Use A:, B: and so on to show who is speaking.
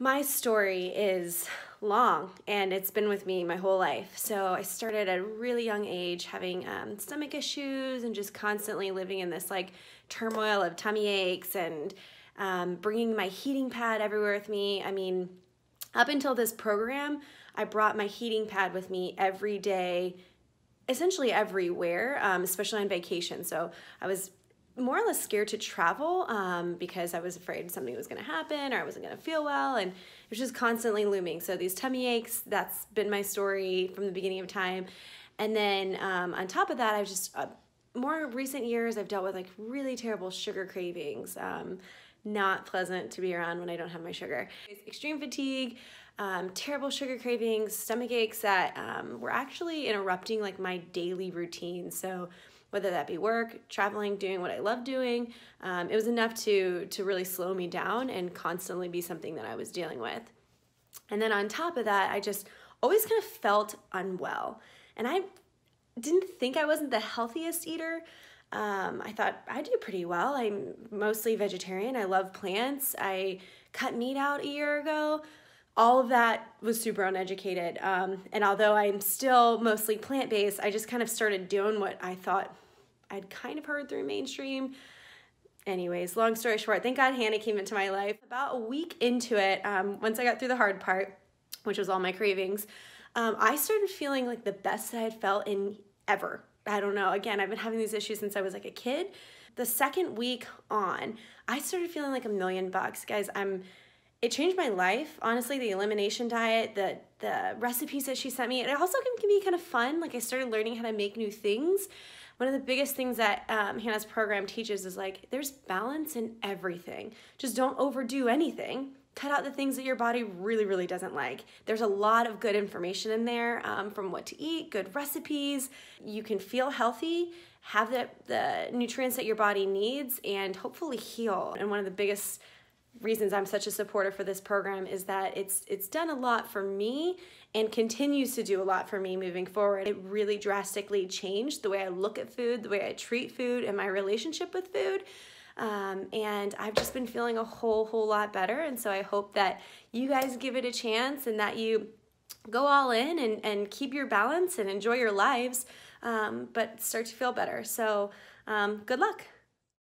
A: My story is long and it's been with me my whole life. So I started at a really young age having um, stomach issues and just constantly living in this like turmoil of tummy aches and um, bringing my heating pad everywhere with me. I mean, up until this program, I brought my heating pad with me every day essentially everywhere, um, especially on vacation. So I was more or less scared to travel um, because I was afraid something was going to happen or I wasn't going to feel well. And it was just constantly looming. So these tummy aches, that's been my story from the beginning of time. And then um, on top of that, I've just, uh, more recent years, I've dealt with like really terrible sugar cravings. Um, not pleasant to be around when I don't have my sugar. It's extreme fatigue, um, terrible sugar cravings, stomach aches that um, were actually interrupting like my daily routine. So whether that be work, traveling, doing what I love doing. Um, it was enough to, to really slow me down and constantly be something that I was dealing with. And then on top of that, I just always kind of felt unwell. And I didn't think I wasn't the healthiest eater. Um, I thought I do pretty well. I'm mostly vegetarian. I love plants. I cut meat out a year ago all of that was super uneducated. Um, and although I'm still mostly plant based, I just kind of started doing what I thought I'd kind of heard through mainstream. Anyways, long story short, thank God Hannah came into my life. About a week into it, um, once I got through the hard part, which was all my cravings, um, I started feeling like the best that i had felt in ever. I don't know. Again, I've been having these issues since I was like a kid. The second week on, I started feeling like a million bucks. Guys, I'm it changed my life honestly the elimination diet the the recipes that she sent me and it also can, can, be kind of fun like i started learning how to make new things one of the biggest things that um, hannah's program teaches is like there's balance in everything just don't overdo anything cut out the things that your body really really doesn't like there's a lot of good information in there um, from what to eat good recipes you can feel healthy have the, the nutrients that your body needs and hopefully heal and one of the biggest reasons I'm such a supporter for this program is that it's it's done a lot for me and continues to do a lot for me moving forward. It really drastically changed the way I look at food, the way I treat food, and my relationship with food. Um, and I've just been feeling a whole whole lot better. And so I hope that you guys give it a chance and that you go all in and and keep your balance and enjoy your lives, um, but start to feel better. So um, good luck.